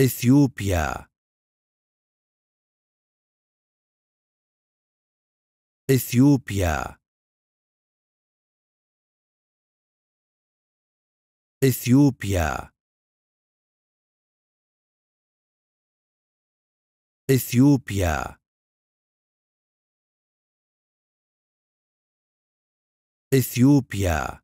Ethiopia. Ethiopia. Ethiopia. Ethiopia. Ethiopia.